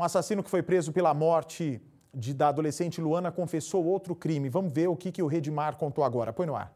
Um assassino que foi preso pela morte de, da adolescente Luana confessou outro crime. Vamos ver o que, que o Redimar contou agora. Põe no ar.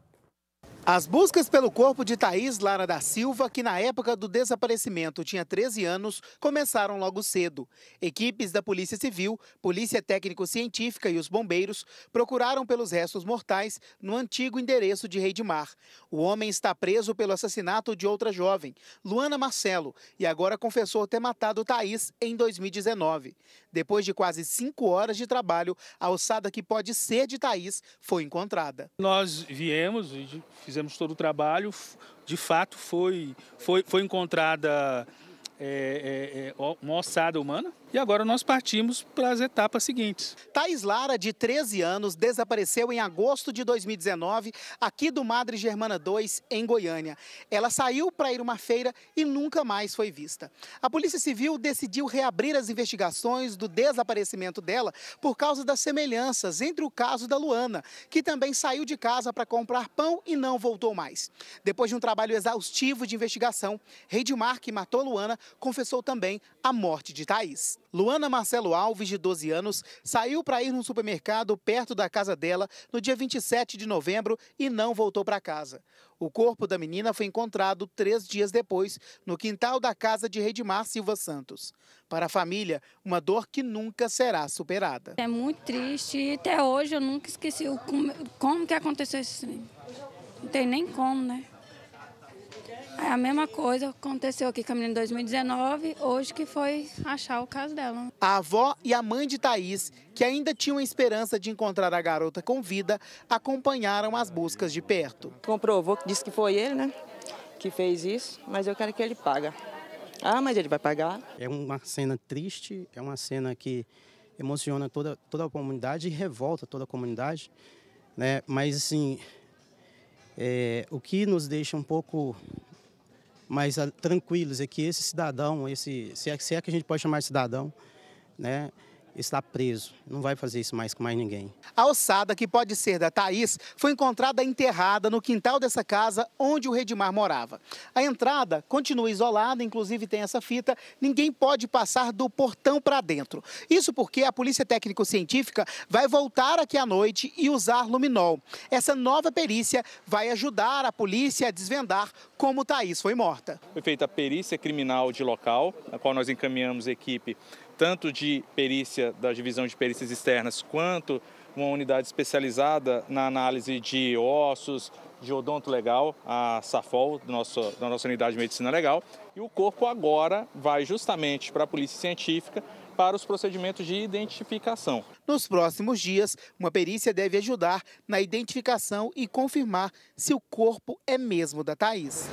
As buscas pelo corpo de Thaís Lara da Silva, que na época do desaparecimento tinha 13 anos, começaram logo cedo. Equipes da Polícia Civil, Polícia Técnico-Científica e os bombeiros procuraram pelos restos mortais no antigo endereço de Rei de Mar. O homem está preso pelo assassinato de outra jovem, Luana Marcelo, e agora confessou ter matado Thaís em 2019. Depois de quase cinco horas de trabalho, a ossada que pode ser de Thaís foi encontrada. Nós viemos e fizemos fizemos todo o trabalho. De fato, foi, foi, foi encontrada é, é, é, uma ossada humana. E agora nós partimos para as etapas seguintes. Thais Lara, de 13 anos, desapareceu em agosto de 2019, aqui do Madre Germana 2, em Goiânia. Ela saiu para ir uma feira e nunca mais foi vista. A Polícia Civil decidiu reabrir as investigações do desaparecimento dela por causa das semelhanças entre o caso da Luana, que também saiu de casa para comprar pão e não voltou mais. Depois de um trabalho exaustivo de investigação, Reidmar, que matou Luana, confessou também a morte de Thaís. Luana Marcelo Alves, de 12 anos, saiu para ir num supermercado perto da casa dela no dia 27 de novembro e não voltou para casa. O corpo da menina foi encontrado três dias depois, no quintal da casa de Redimar Silva Santos. Para a família, uma dor que nunca será superada. É muito triste e até hoje eu nunca esqueci como, como que aconteceu isso. Não tem nem como, né? É a mesma coisa que aconteceu aqui com a menina em 2019, hoje que foi achar o caso dela. A avó e a mãe de Thaís, que ainda tinham esperança de encontrar a garota com vida, acompanharam as buscas de perto. Comprovou, disse que foi ele, né, que fez isso, mas eu quero que ele paga. Ah, mas ele vai pagar. É uma cena triste, é uma cena que emociona toda, toda a comunidade e revolta toda a comunidade, né? Mas, assim, é, o que nos deixa um pouco mas ah, tranquilos, é que esse cidadão, esse, se é, se é que a gente pode chamar de cidadão, né, está preso. Não vai fazer isso mais com mais ninguém. A ossada, que pode ser da Thaís, foi encontrada enterrada no quintal dessa casa onde o Redimar morava. A entrada continua isolada, inclusive tem essa fita, ninguém pode passar do portão para dentro. Isso porque a Polícia Técnico-Científica vai voltar aqui à noite e usar luminol. Essa nova perícia vai ajudar a polícia a desvendar como Thaís foi morta. Foi feita a perícia criminal de local, na qual nós encaminhamos a equipe tanto de perícia da divisão de perícias externas quanto uma unidade especializada na análise de ossos, de odonto legal, a Safol, nosso, da nossa unidade de medicina legal. E o corpo agora vai justamente para a polícia científica para os procedimentos de identificação. Nos próximos dias, uma perícia deve ajudar na identificação e confirmar se o corpo é mesmo da Thaís.